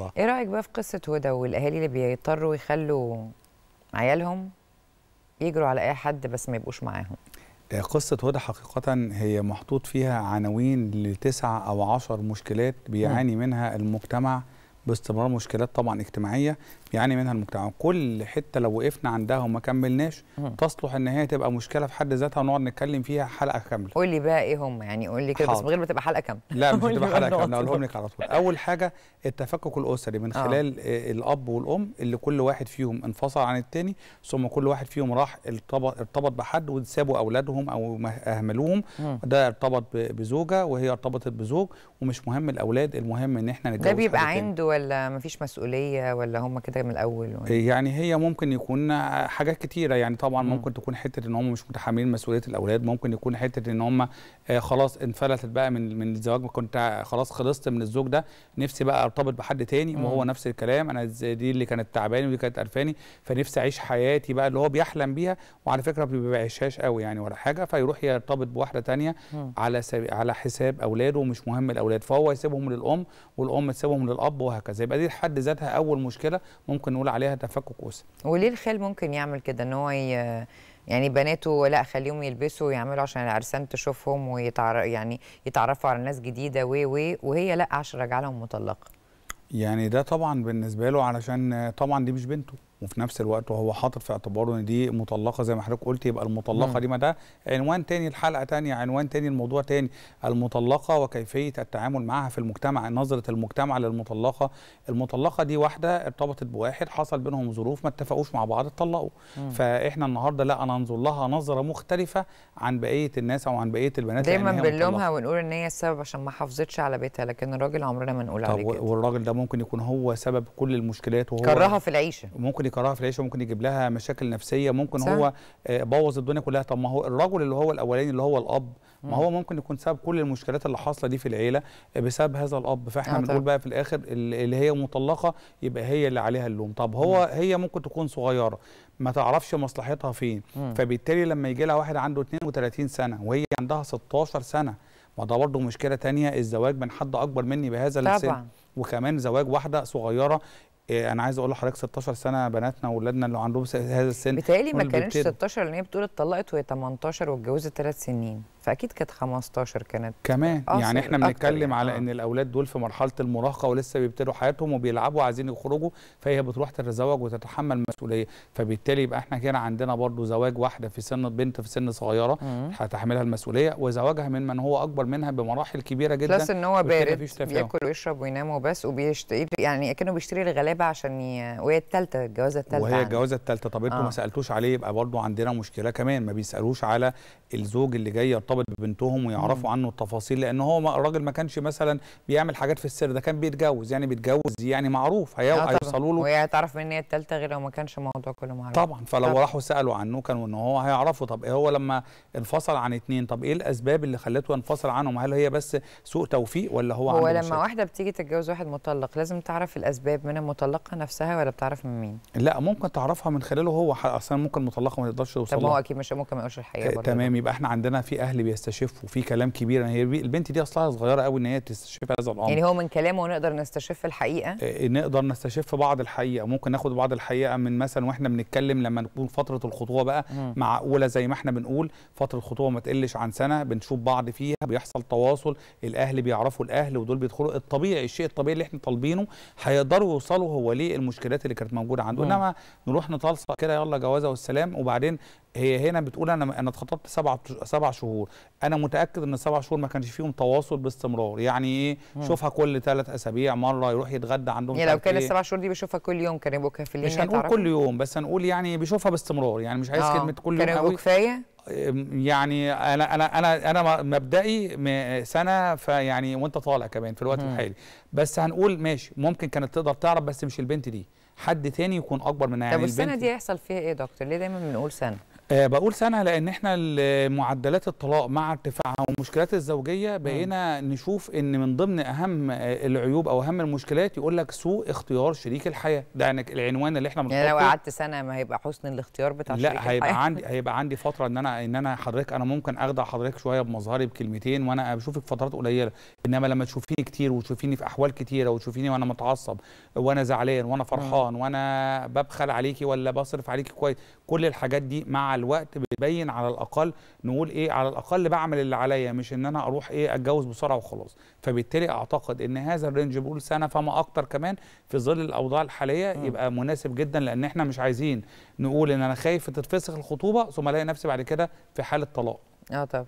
الله ايه رايك بقى في قصه هدى والاهالي اللي بيضطروا يخلوا عيالهم يجروا على اي حد بس ما يبقوش معاهم آه، قصة هدى حقيقة هي محطوط فيها عناوين لتسعة أو عشر مشكلات بيعاني منها المجتمع باستمرار مشكلات طبعا اجتماعية يعاني منها المجتمع كل حته لو وقفنا عندها وما كملناش تصلح ان هي تبقى مشكله في حد ذاتها ونقعد نتكلم فيها حلقه كامله قول لي بقى ايه هم يعني قول لي كده بس من غير ما تبقى حلقه كامله لا مش تبقى حلقه كامله اقولهم لك على طول اول حاجه التفكك الاسري من آه. خلال آه. الاب والام اللي كل واحد فيهم انفصل عن الثاني ثم كل واحد فيهم راح ارتبط بحد وسابوا اولادهم او اهملوهم ده ارتبط بزوجه وهي ارتبطت بزوج ومش مهم الاولاد المهم ان احنا نتجوز ده بيبقى عنده ولا مفيش مسؤوليه ولا هم كده حاجه من الاول إيه، يعني هي ممكن يكون حاجات كتيره يعني طبعا مم. ممكن تكون حته ان هم مش متحملين مسؤوليه الاولاد ممكن يكون حته ان هم آه، خلاص انفلتت بقى من من الزواج كنت خلاص خلصت من الزوج ده نفسي بقى ارتبط بحد تاني مم. وهو نفس الكلام انا دي اللي كانت تعباني ودي كانت قرفاني فنفسي اعيش حياتي بقى اللي هو بيحلم بيها وعلى فكره ما بيعيشهاش قوي يعني ولا حاجه فيروح يرتبط بواحده تانية مم. على سبي... على حساب اولاده ومش مهم الاولاد فهو يسيبهم للام والام تسيبهم للاب وهكذا يبقى دي حد ذاتها اول مشكله ممكن نقول عليها تفكك اسر وليه الخال ممكن يعمل كده ان هو ي... يعني بناته لا خليهم يلبسوا ويعملوا عشان العرسان تشوفهم ويتعرف يعني يتعرفوا على ناس جديده و و وهي لا عشان راجعه لهم مطلقه يعني ده طبعا بالنسبه له علشان طبعا دي مش بنته وفي نفس الوقت وهو حاطط في اعتباره ان دي مطلقه زي ما حضرتك قلت يبقى المطلقه دي ما ده عنوان تاني الحلقه تاني عنوان تاني الموضوع تاني المطلقه وكيفيه التعامل معها في المجتمع نظره المجتمع للمطلقه المطلقه دي واحده ارتبطت بواحد حصل بينهم ظروف ما اتفقوش مع بعض اتطلقوا فاحنا النهارده لا ننظر لها نظره مختلفه عن بقيه الناس او عن بقيه البنات دايما بنلومها ونقول ان هي السبب عشان ما حافظتش على بيتها لكن الراجل عمرنا ما نقول عليه كده والراجل ده ممكن يكون هو سبب كل المشكلات وهو كرهها في العيشه ممكن بيكرهها في العيشه ممكن يجيب لها مشاكل نفسيه ممكن صح. هو آه، بوظ الدنيا كلها طب ما هو الرجل اللي هو الاولاني اللي هو الاب ما هو ممكن يكون سبب كل المشكلات اللي حاصله دي في العيله آه، بسبب هذا الاب فاحنا بنقول بقى في الاخر اللي هي مطلقه يبقى هي اللي عليها اللوم طب هو هي ممكن تكون صغيره ما تعرفش مصلحتها فين فبالتالي لما يجي لها واحد عنده 32 سنه وهي عندها 16 سنه ما ده برضه مشكله ثانيه الزواج من حد اكبر مني بهذا السن وكمان زواج واحده صغيره إيه، انا عايز اقول لحضرتك 16 سنه بناتنا واولادنا اللي عندهم هذا السن بتهيألي ما كانتش 16 لان هي بتقول اتطلقت وهي 18 واتجوزت ثلاث سنين فاكيد كانت 15 كانت كمان يعني احنا بنتكلم يعني، على آه. ان الاولاد دول في مرحله المراهقه ولسه بيبتدوا حياتهم وبيلعبوا وعايزين يخرجوا فهي بتروح تتزوج وتتحمل مسؤوليه فبالتالي يبقى احنا كده عندنا برضو زواج واحده في سن بنت في سن صغيره هتحملها المسؤوليه وزواجها من من هو اكبر منها بمراحل كبيره جدا بس ان هو بارد بياكل ويشرب وينام وبس وبيشتري يعني اكنه بيشتري الغلابه عشان ي... وهي الثالثه الجوازه الثالثه وهي الجوازه الثالثه طب انتوا آه. ما سالتوش عليه يبقى برضو عندنا مشكله كمان ما بيسالوش على الزوج اللي جاي مرتبط ببنتهم ويعرفوا عنه التفاصيل لان هو الراجل ما كانش مثلا بيعمل حاجات في السر ده كان بيتجوز يعني بيتجوز يعني معروف آه، هيوصلوا له وهي هتعرف ان هي الثالثه غير لو ما كانش الموضوع كله معروف طبعا فلو طبعًا. راحوا سالوا عنه كانوا ان هو هيعرفوا طب إيه هو لما انفصل عن اثنين طب ايه الاسباب اللي خلته ينفصل عنهم هل هي بس سوء توفيق ولا هو هو لما مشاكل؟ واحده بتيجي تتجوز واحد مطلق لازم تعرف الاسباب من المطلقه نفسها ولا بتعرف من مين لا ممكن تعرفها من خلاله هو اصلا ممكن مطلقه ما تقدرش توصل طب هو اكيد مش ممكن ما يقولش الحقيقه تمام يبقى احنا عندنا في اهل اللي بيستشف وفي كلام كبير ان يعني هي البنت دي اصلها صغيره قوي ان هي تستشف هذا الامر يعني هو من كلامه نقدر نستشف الحقيقه إيه نقدر نستشف بعض الحقيقه ممكن ناخد بعض الحقيقه من مثلا واحنا بنتكلم لما نكون فتره الخطوبه بقى معقوله زي ما احنا بنقول فتره الخطوبه ما تقلش عن سنه بنشوف بعض فيها بيحصل تواصل الاهل بيعرفوا الاهل ودول بيدخلوا الطبيعي الشيء الطبيعي اللي احنا طالبينه هيقدروا يوصلوا هو ليه المشكلات اللي كانت موجوده عنده انما نروح نطلصق كده يلا جوازه والسلام وبعدين هي هنا بتقول انا انا اتخطبت سبع سبع شهور انا متاكد ان السبع شهور ما كانش فيهم تواصل باستمرار يعني ايه شوفها كل ثلاث اسابيع مره يروح يتغدى عندهم يعني لو كان السبع شهور دي بيشوفها كل يوم كان في كافيين مش هنقول كل يوم بس هنقول يعني بيشوفها باستمرار يعني مش عايز آه. كلمه كل يوم كانوا كفايه يعني انا انا انا انا مبدئي سنه فيعني وانت طالع كمان في الوقت الحالي بس هنقول ماشي ممكن كانت تقدر تعرف بس مش البنت دي حد تاني يكون اكبر منها يعني طب يعني السنه دي هيحصل فيها ايه يا دكتور ليه دايما بنقول سنه أه بقول سنه لان احنا معدلات الطلاق مع ارتفاعها ومشكلات الزوجيه بقينا نشوف ان من ضمن اهم آه، العيوب او اهم المشكلات يقول لك سوء اختيار شريك الحياه ده يعني العنوان اللي احنا بنحطه يعني لو قعدت سنه ما هيبقى حسن الاختيار بتاع لا شريك الحياه لا هيبقى عندي هيبقى عندي فتره ان انا ان انا حضرتك انا ممكن اخدع حضرتك شويه بمظهري بكلمتين وانا بشوفك فترات قليله انما لما تشوفيني كتير وتشوفيني في احوال كتيره وتشوفيني وانا متعصب وانا زعلان وانا فرحان وانا ببخل عليكي ولا بصرف عليكي كويس كل الحاجات دي مع الوقت بيبين على الاقل نقول ايه على الاقل بعمل اللي عليا مش ان انا اروح ايه اتجوز بسرعه وخلاص فبالتالي اعتقد ان هذا الرينج بقول سنه فما اكتر كمان في ظل الاوضاع الحاليه م. يبقى مناسب جدا لان احنا مش عايزين نقول ان انا خايف تتفسخ الخطوبه ثم الاقي نفسي بعد كده في حاله طلاق اه طبعا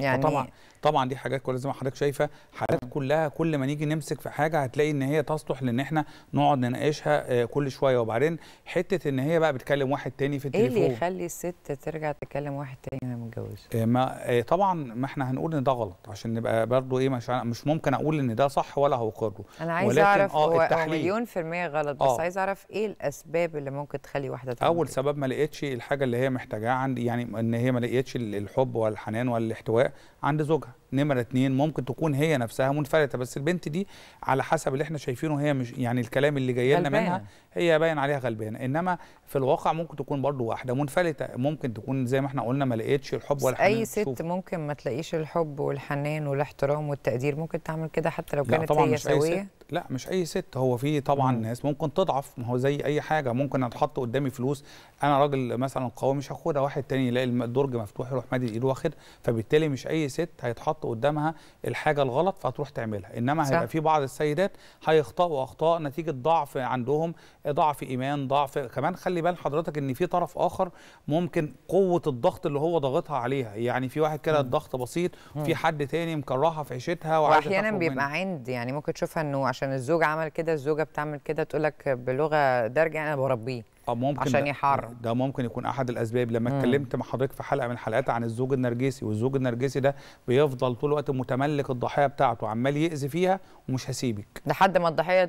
يعني طبعا طبعا دي حاجات كلها زي ما حضرتك شايفه حاجات كلها كل ما نيجي نمسك في حاجه هتلاقي ان هي تصلح لان احنا نقعد نناقشها آه، كل شويه وبعدين حته ان هي بقى بتكلم واحد تاني في التليفون ايه اللي يخلي الست ترجع تكلم واحد تاني وهي متجوزه؟ آه، ما آه، طبعا ما احنا هنقول ان ده غلط عشان نبقى برضو ايه مش مش ممكن اقول ان ده صح ولا هقره انا عايز اعرف آه هو التحليل. مليون في الميه غلط بس آه. عايز اعرف ايه الاسباب اللي ممكن تخلي واحده تنجل. اول سبب ما لقيتش الحاجه اللي هي محتاجاها عندي يعني ان هي ما لقيتش الحب والحنان والاحتواء አንድ ዞጋ نمره اتنين ممكن تكون هي نفسها منفلته بس البنت دي على حسب اللي احنا شايفينه هي مش يعني الكلام اللي جاي لنا منها هي باين عليها غلبانه انما في الواقع ممكن تكون برضو واحده منفلته ممكن تكون زي ما احنا قلنا ما لقيتش الحب ولا اي ست شوف. ممكن ما تلاقيش الحب والحنان والاحترام والتقدير ممكن تعمل كده حتى لو كانت هي سويه لا مش اي ست هو في طبعا مم. ناس ممكن تضعف ما هو زي اي حاجه ممكن اتحط قدامي فلوس انا راجل مثلا قوي مش هاخدها واحد تاني يلاقي الدرج مفتوح يروح مادي ايده واخد فبالتالي مش اي ست هيتحط هيتحط قدامها الحاجه الغلط فهتروح تعملها انما صح. هيبقى في بعض السيدات هيخطئوا اخطاء نتيجه ضعف عندهم ضعف ايمان ضعف كمان خلي بال حضرتك ان في طرف اخر ممكن قوه الضغط اللي هو ضاغطها عليها يعني في واحد كده الضغط بسيط في حد تاني مكرهها في عيشتها واحيانا بيبقى عند يعني ممكن تشوفها انه عشان الزوج عمل كده الزوجه بتعمل كده تقول لك بلغه درجه انا بربيه آه، ممكن عشان يحرم ده ممكن يكون احد الاسباب لما اتكلمت مع حضرتك في حلقه من الحلقات عن الزوج النرجسي والزوج النرجسي ده بيفضل طول الوقت متملك الضحيه بتاعته عمال يأذي فيها ومش هسيبك لحد ما الضحيه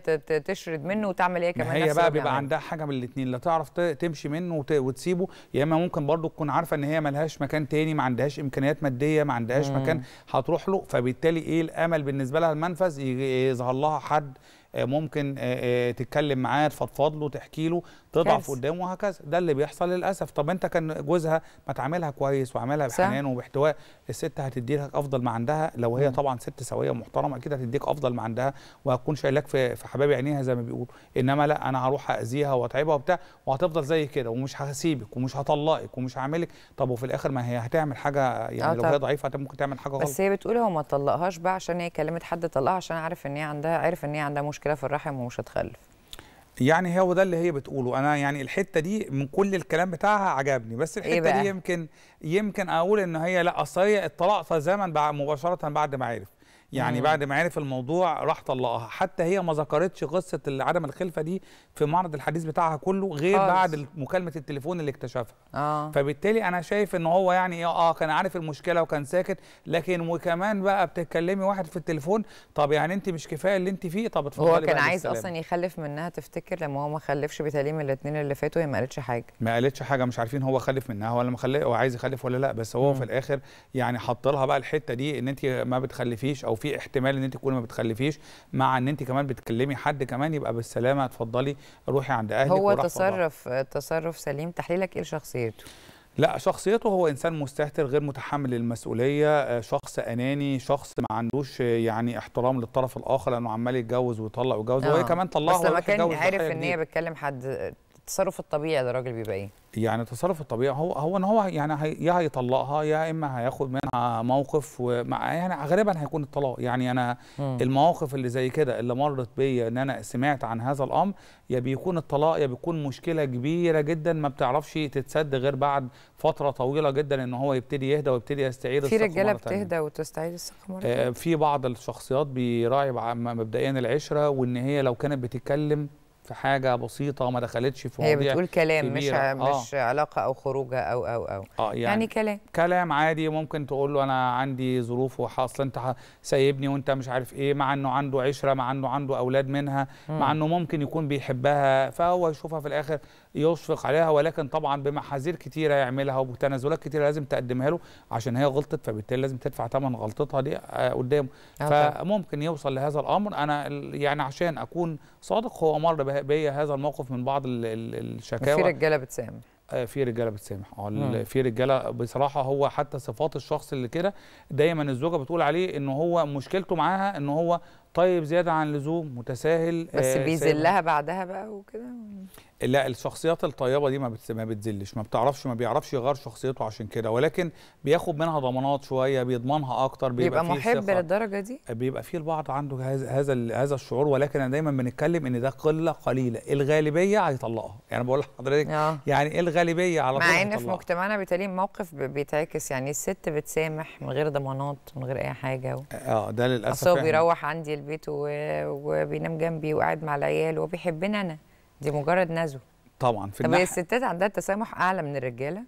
تشرد منه وتعمل ايه كمان هي بقى بيبقى يعني. عندها حاجه من الاثنين لا تعرف تمشي منه وتسيبه يا اما ممكن برضو تكون عارفه ان هي ملهاش مكان تاني ما عندهاش امكانيات ماديه ما عندهاش مم. مكان هتروح له فبالتالي ايه الامل بالنسبه لها المنفذ يظهر لها حد آه، ممكن آه، تتكلم معاه تفضفض له تحكي له تضعف قدامه وهكذا ده اللي بيحصل للاسف طب انت كان جوزها ما تعاملها كويس وعاملها بحنان وباحتواء الست هتدي لك افضل ما عندها لو هي طبعا ست سويه ومحترمه اكيد هتديك افضل ما عندها وهتكون شايلاك في في حباب عينيها زي ما بيقولوا انما لا انا هروح اذيها واتعبها وبتاع وهتفضل زي كده ومش هسيبك ومش هطلقك ومش هعملك طب وفي الاخر ما هي هتعمل حاجه يعني آه، لو هي ضعيفه ممكن تعمل حاجه غلط بس هي بتقول هو ما طلقهاش بقى عشان هي كلمت حد طلقها عشان عارف ان هي عندها عارف ان هي عندها مشكله في الرحم ومش هتخلف يعني هو ده اللي هي بتقوله انا يعني الحته دي من كل الكلام بتاعها عجبني بس إيه الحته إيه دي يمكن يمكن اقول ان هي لا اصل هي الطلاق بعد مباشره بعد ما عرف يعني مم. بعد ما عرف الموضوع راح طلقها حتى هي ما ذكرتش قصه عدم الخلفه دي في معرض الحديث بتاعها كله غير خالص. بعد مكالمه التليفون اللي اكتشفها آه. فبالتالي انا شايف ان هو يعني إيه، اه كان عارف المشكله وكان ساكت لكن وكمان بقى بتتكلمي واحد في التليفون طب يعني انت مش كفايه اللي انت فيه طب اتفضلي هو كان عايز السلام. اصلا يخلف منها تفتكر لما هو ما خلفش بتليم الاثنين اللي فاتوا هي ما قالتش حاجه ما قالتش حاجه مش عارفين هو خلف منها ولا ما خلف هو عايز يخلف ولا لا بس هو مم. في الاخر يعني حط لها بقى الحته دي ان انت ما بتخلفيش او في احتمال ان انت تكوني ما بتخلفيش مع ان انت كمان بتكلمي حد كمان يبقى بالسلامه اتفضلي روحي عند اهلك هو تصرف الله. تصرف سليم تحليلك ايه لشخصيته لا شخصيته هو انسان مستهتر غير متحمل للمسؤوليه آه، شخص اناني شخص ما عندوش آه، يعني احترام للطرف الاخر لانه عمال يتجوز ويطلق ويتجوز وهي آه. كمان طلقها بس لما كان عارف ان هي بتكلم حد التصرف الطبيعي للراجل بيبقى ايه؟ يعني التصرف الطبيعي هو هو ان هو يعني هي يا هيطلقها يا اما هياخد منها موقف ومع يعني غالبا هيكون الطلاق يعني انا م. المواقف اللي زي كده اللي مرت بيا ان انا سمعت عن هذا الامر يا بيكون الطلاق يا بيكون مشكله كبيره جدا ما بتعرفش تتسد غير بعد فتره طويله جدا ان هو يبتدي يهدى ويبتدي يستعيد الثقه في رجاله بتهدى وتستعيد الثقه مره آه في بعض الشخصيات بيراعي مبدئيا العشره وان هي لو كانت بتتكلم في حاجه بسيطه ما دخلتش في هي مواضيع هي بتقول كلام كبيرة. مش آه. مش علاقه او خروجه او او او آه يعني, يعني كلام كلام عادي ممكن تقول له انا عندي ظروف وحاصل انت سايبني وانت مش عارف ايه مع انه عنده عشره مع انه عنده اولاد منها م. مع انه ممكن يكون بيحبها فهو يشوفها في الاخر يشفق عليها ولكن طبعا بمحاذير كتيره يعملها وبتنازلات كتيره لازم تقدمها له عشان هي غلطت فبالتالي لازم تدفع ثمن غلطتها دي آه، قدامه آه. فممكن يوصل لهذا الامر انا يعني عشان اكون صادق هو مر بهذا بيا هذا الموقف من بعض الشكاوى في رجاله بتسامح آه، في رجاله بتسامح اه نعم. في رجاله بصراحه هو حتى صفات الشخص اللي كده دايما الزوجه بتقول عليه ان هو مشكلته معاها ان هو طيب زياده عن اللزوم متساهل بس آه بيذلها بعدها بقى وكده لا الشخصيات الطيبه دي ما بتزلش بتذلش ما بتعرفش ما بيعرفش يغير شخصيته عشان كده ولكن بياخد منها ضمانات شويه بيضمنها اكتر بيبقى, بيبقى محب للدرجه دي بيبقى في البعض عنده هذا هذا الشعور ولكن انا دايما بنتكلم ان ده قله قليله الغالبيه هيطلقها يعني بقول لحضرتك آه. يعني إيه الغالبيه على طول مع ان في مجتمعنا بالتالي موقف بيتعكس يعني الست بتسامح من غير ضمانات من غير اي حاجه و... اه, آه، ده للاسف هو بيروح عندي البيت و... وبينام جنبي وقاعد مع العيال وبيحبني انا دي مجرد نزوه طبعا في طب الستات عندها تسامح اعلى من الرجاله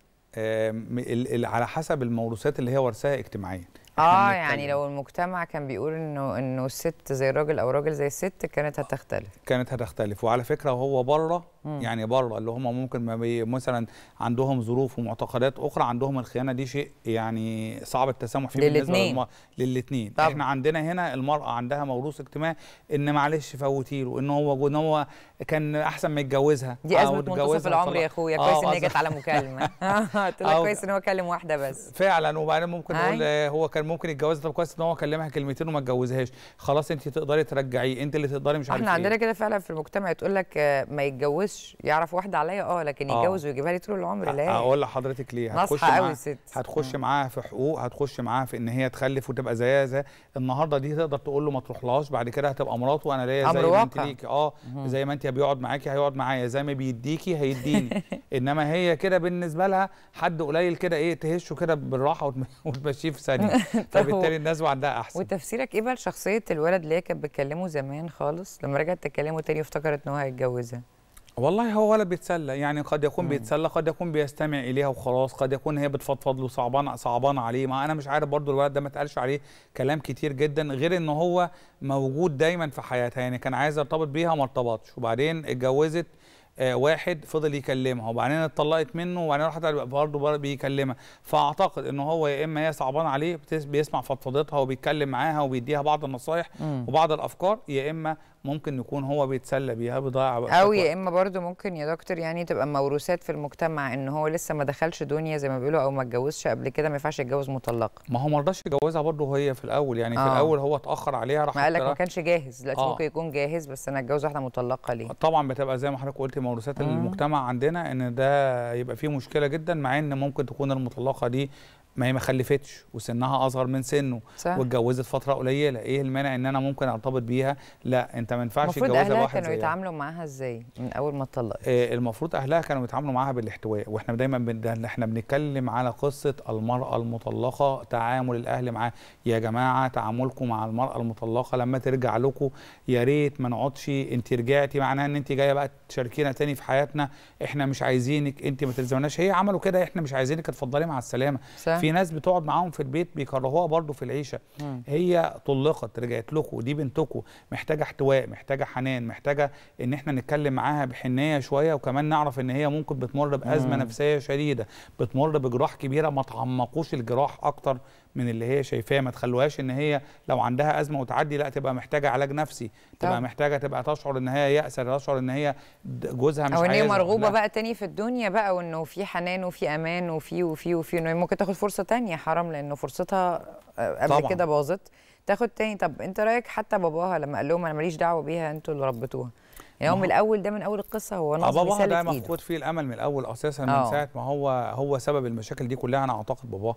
على حسب الموروثات اللي هي ورثاها اجتماعيا اه يعني لو المجتمع كان بيقول انه انه الست زي الراجل او الراجل زي الست كانت هتختلف كانت هتختلف وعلى فكره وهو بره يعني بره اللي هم ممكن ما بي مثلا عندهم ظروف ومعتقدات اخرى عندهم الخيانه دي شيء يعني صعب التسامح فيه للاتنين للاثنين احنا عندنا هنا المراه عندها موروث اجتماعي ان معلش فوتي له ان هو ان هو كان احسن ما يتجوزها دي ازمه منتصف العمر يا اخويا كويس آه، ان هي جت على مكالمه لك كويس ان هو كلم واحده بس فعلا وبعدين ممكن نقول هو كان ممكن يتجوزها طب كويس ان هو كلمها كلمتين وما اتجوزهاش خلاص انت تقدري ترجعيه انت اللي تقدري مش عارف احنا عندنا ايه. كده فعلا في المجتمع تقول لك آه، ما يتجوزش يعرف واحده عليا اه لكن آه. يتجوز ويجيبها لي طول العمر لا اقول لحضرتك ليه هتخش معاها هتخش آه. معاها في حقوق هتخش معاها في ان هي تخلف وتبقى زيها زي النهارده دي تقدر تقول له ما تروحلهاش بعد كده هتبقى مراته وانا ليا زي ما انت ليكي اه زي ما انت بيقعد معاكي هيقعد معايا زي ما بيديكي هيديني انما هي كده بالنسبه لها حد قليل كده ايه تهشه كده بالراحه وتمشيه في ثانيه فبالتالي النزوه عندها احسن وتفسيرك ايه بقى لشخصيه الولد اللي هي كانت بتكلمه زمان خالص لما رجعت تكلمه تاني افتكرت ان هو هيتجوزها والله هو ولا بيتسلى يعني قد يكون مم. بيتسلى قد يكون بيستمع اليها وخلاص قد يكون هي بتفضفض له صعبان صعبان عليه ما انا مش عارف برضو الولد ده ما اتقالش عليه كلام كتير جدا غير ان هو موجود دايما في حياتها يعني كان عايز يرتبط بيها ما ارتبطش وبعدين اتجوزت آه، واحد فضل يكلمها وبعدين اتطلقت منه وبعدين راحت برضه بيكلمها فاعتقد ان هو يا اما هي صعبان عليه بيسمع فضفضتها وبيتكلم معاها وبيديها بعض النصايح وبعض الافكار يا اما ممكن يكون هو بيتسلى بيها بيضيع وقت او يا اما برضو ممكن يا دكتور يعني تبقى موروثات في المجتمع ان هو لسه ما دخلش دنيا زي ما بيقولوا او ما اتجوزش قبل كده ما ينفعش يتجوز مطلقه ما هو ما رضاش يتجوزها برضو هي في الاول يعني آه. في الاول هو اتاخر عليها راح ما قالك ما كانش جاهز دلوقتي آه. ممكن يكون جاهز بس انا اتجوز واحده مطلقه ليه طبعا بتبقى زي ما حضرتك قلتي موروثات المجتمع عندنا ان ده يبقى فيه مشكله جدا مع ان ممكن تكون المطلقه دي ما هي ما خلفتش وسنها اصغر من سنه صح. واتجوزت فتره قليله ايه المانع ان انا ممكن ارتبط بيها لا انت ما ينفعش تتجوزها واحد المفروض كانوا يتعاملوا معاها ازاي من اول ما اتطلقت إيه المفروض اهلها كانوا يتعاملوا معاها بالاحتواء واحنا دايما بن... احنا بنتكلم على قصه المراه المطلقه تعامل الاهل معاها يا جماعه تعاملكم مع المراه المطلقه لما ترجع لكم يا ريت ما نقعدش انت رجعتي معناها ان انت جايه بقى تشاركينا تاني في حياتنا احنا مش عايزينك انت ما تلزمناش هي عملوا كده احنا مش عايزينك اتفضلي مع السلامه صح. في في ناس بتقعد معاهم في البيت بيكرهوها برضو في العيشه مم. هي طلقت رجعت لكم دي بنتكم محتاجه احتواء محتاجه حنان محتاجه ان احنا نتكلم معاها بحنيه شويه وكمان نعرف ان هي ممكن بتمر بازمه مم. نفسيه شديده بتمر بجراح كبيره ما تعمقوش الجراح اكتر من اللي هي شايفاه ما تخلوهاش ان هي لو عندها ازمه وتعدي لا تبقى محتاجه علاج نفسي تبقى طب. محتاجه تبقى تشعر ان هي يأسر تشعر ان هي جوزها مش او ان هي مرغوبه لا. بقى تاني في الدنيا بقى وانه في حنان وفي امان وفي وفي وفي انه ممكن تاخد فرصه تانية حرام لانه فرصتها آه، قبل كده باظت تاخد تاني طب انت رايك حتى باباها لما قال لهم انا ماليش دعوه بيها انتوا اللي ربيتوها يعني هو من الاول ده من اول القصه هو نص باباها ده مفقود فيه الامل من الاول اساسا من آه. ساعه ما هو هو سبب المشاكل دي كلها انا اعتقد باباه